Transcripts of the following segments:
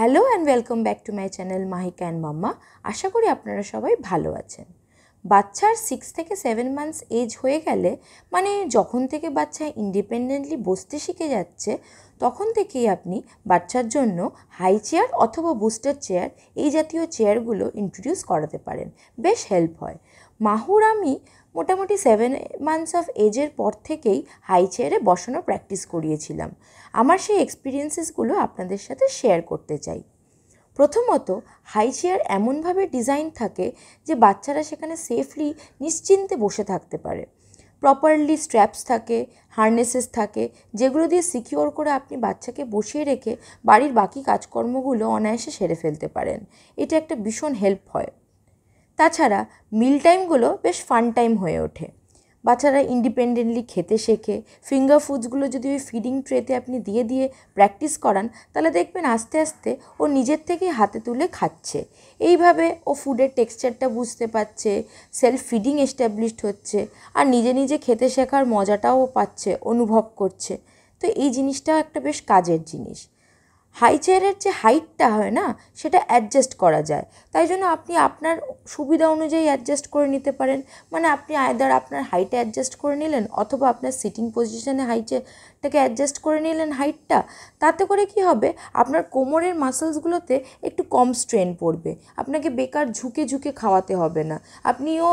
hello and welcome back to my channel Mahika and mamma আশা করি আপনারা সবাই ভালো আছেন বাচ্চার সিক্স থেকে সেভেন মান্থস এজ হয়ে গেলে মানে যখন থেকে বাচ্চা ইন্ডিপেন্ডেন্টলি বসতে শিখে যাচ্ছে তখন থেকেই আপনি বাচ্চার জন্য হাই চেয়ার অথবা বুস্টার চেয়ার এই জাতীয় চেয়ারগুলো ইন্ট্রোডিউস করাতে পারেন বেশ হেল্প হয় মাহুর আমি মোটামুটি সেভেন মান্থস অফ এজের পর থেকেই হাই চেয়ারে বসানো প্র্যাকটিস করিয়েছিলাম আমার সেই এক্সপিরিয়েন্সেসগুলো আপনাদের সাথে শেয়ার করতে চাই প্রথমত হাই চেয়ার এমনভাবে ডিজাইন থাকে যে বাচ্চারা সেখানে সেফলি নিশ্চিন্তে বসে থাকতে পারে প্রপারলি স্ট্র্যাপস থাকে হার্নেসেস থাকে যেগুলো দিয়ে সিকিওর করে আপনি বাচ্চাকে বসিয়ে রেখে বাড়ির বাকি কাজকর্মগুলো অনায়াসে সেরে ফেলতে পারেন এটা একটা ভীষণ হেল্প হয় তাছাড়া মিল টাইমগুলো বেশ ফান টাইম হয়ে ওঠে বাচ্চারা ইন্ডিপেন্ডেন্টলি খেতে শেখে ফিঙ্গার ফুডসগুলো যদি ওই ফিডিং ট্রেতে আপনি দিয়ে দিয়ে প্র্যাকটিস করান তাহলে দেখবেন আস্তে আস্তে ও নিজের থেকেই হাতে তুলে খাচ্ছে এইভাবে ও ফুডের টেক্সচারটা বুঝতে পারছে সেলফ ফিডিং এস্টাবলিশড হচ্ছে আর নিজে নিজে খেতে শেখার মজাটাও পাচ্ছে অনুভব করছে তো এই জিনিসটাও একটা বেশ কাজের জিনিস হাই চেয়ারের যে হাইটটা হয় না সেটা অ্যাডজাস্ট করা যায় তাই জন্য আপনি আপনার সুবিধা অনুযায়ী অ্যাডজাস্ট করে নিতে পারেন মানে আপনি আয়দার আপনার হাইটে অ্যাডজাস্ট করে নিলেন অথবা আপনার সিটিং পজিশনে চেয়ারটাকে অ্যাডজাস্ট করে নিলেন হাইটটা তাতে করে কি হবে আপনার কোমরের মাসেলসগুলোতে একটু কম স্ট্রেন পড়বে আপনাকে বেকার ঝুঁকে ঝুঁকে খাওয়াতে হবে না আপনিও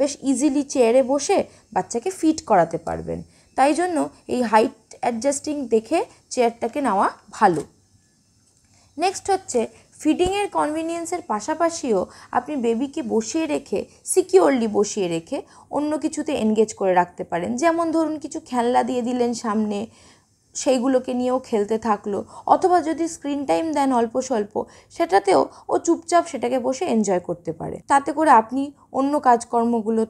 বেশ ইজিলি চেয়ারে বসে বাচ্চাকে ফিট করাতে পারবেন তাই জন্য এই হাইট অ্যাডজাস্টিং দেখে চেয়ারটাকে নেওয়া ভালো নেক্সট হচ্ছে ফিডিংয়ের কনভিনিয়েন্সের পাশাপাশিও আপনি বেবিকে বসিয়ে রেখে সিকিওরলি বসিয়ে রেখে অন্য কিছুতে এনগেজ করে রাখতে পারেন যেমন ধরুন কিছু খেলনা দিয়ে দিলেন সামনে সেইগুলোকে নিয়েও খেলতে থাকলো অথবা যদি স্ক্রিন টাইম দেন অল্প স্বল্প সেটাতেও ও চুপচাপ সেটাকে বসে এনজয় করতে পারে তাতে করে আপনি অন্য কাজকর্মগুলো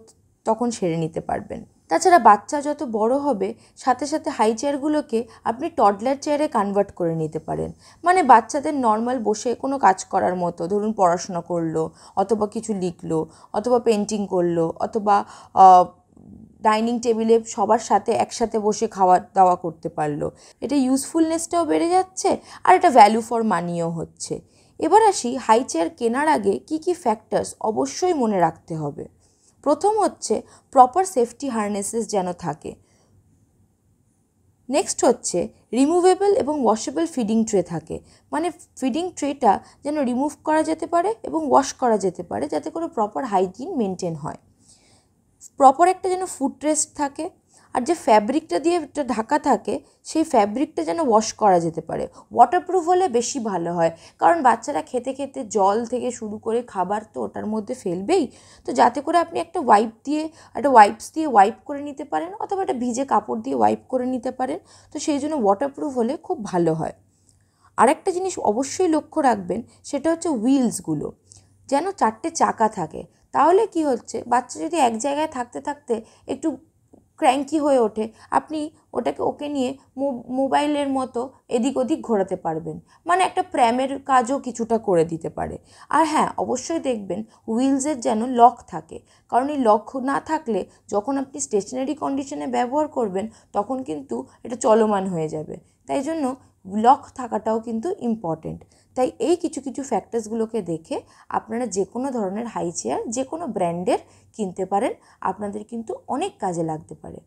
তখন সেরে নিতে পারবেন তাছাড়া বাচ্চা যত বড় হবে সাথে সাথে হাই চেয়ারগুলোকে আপনি টডলার চেয়ারে কনভার্ট করে নিতে পারেন মানে বাচ্চাদের নর্মাল বসে কোনো কাজ করার মতো ধরুন পড়াশোনা করলো অথবা কিছু লিখলো অথবা পেন্টিং করলো অথবা ডাইনিং টেবিলে সবার সাথে একসাথে বসে খাওয়া দাওয়া করতে পারলো এটা ইউজফুলনেসটাও বেড়ে যাচ্ছে আর এটা ভ্যালু ফর মানিও হচ্ছে এবার আসি হাই চেয়ার কেনার আগে কি কি ফ্যাক্টরস অবশ্যই মনে রাখতে হবে প্রথম হচ্ছে প্রপার সেফটি হারনেসেস যেন থাকে নেক্সট হচ্ছে রিমুভেবল এবং ওয়াশেবল ফিডিং ট্রে থাকে মানে ফিডিং ট্রেটা যেন রিমুভ করা যেতে পারে এবং ওয়াশ করা যেতে পারে যাতে করে প্রপার হাইজিন মেনটেন হয় প্রপার একটা যেন ফুড রেস্ট থাকে আর যে ফ্যাব্রিকটা দিয়ে একটা ঢাকা থাকে সেই ফ্যাব্রিকটা যেন ওয়াশ করা যেতে পারে ওয়াটারপ্রুফ হলে বেশি ভালো হয় কারণ বাচ্চারা খেতে খেতে জল থেকে শুরু করে খাবার তো ওটার মধ্যে ফেলবেই তো যাতে করে আপনি একটা ওয়াইপ দিয়ে একটা ওয়াইপস দিয়ে ওয়াইপ করে নিতে পারেন অথবা একটা ভিজে কাপড় দিয়ে ওয়াইপ করে নিতে পারেন তো সেই জন্য ওয়াটারপ্রুফ হলে খুব ভালো হয় আরেকটা জিনিস অবশ্যই লক্ষ্য রাখবেন সেটা হচ্ছে হুইলসগুলো যেন চারটে চাকা থাকে তাহলে কি হচ্ছে বাচ্চা যদি এক জায়গায় থাকতে থাকতে একটু ক্র্যাঙ্কি হয়ে ওঠে আপনি ওটাকে ওকে নিয়ে মোবাইলের মতো এদিক ওদিক ঘোরাতে পারবেন মানে একটা প্র্যামের কাজও কিছুটা করে দিতে পারে আর হ্যাঁ অবশ্যই দেখবেন হুইলসের যেন লক থাকে কারণ এই লক না থাকলে যখন আপনি স্টেশনারি কন্ডিশনে ব্যবহার করবেন তখন কিন্তু এটা চলমান হয়ে যাবে তাই জন্য লক থাকাটাও কিন্তু ইম্পর্টেন্ট তাই এই কিছু কিছু ফ্যাক্টরসগুলোকে দেখে আপনারা যে কোনো ধরনের হাই চেয়ার যে কোনো ব্র্যান্ডের কিনতে পারেন আপনাদের কিন্তু অনেক কাজে লাগতে পারে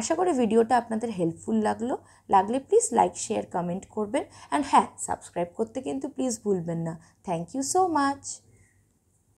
আশা করি ভিডিওটা আপনাদের হেল্পফুল লাগলো লাগলে প্লিজ লাইক শেয়ার কমেন্ট করবেন অ্যান্ড হ্যাঁ সাবস্ক্রাইব করতে কিন্তু প্লিজ ভুলবেন না থ্যাংক ইউ সো মাচ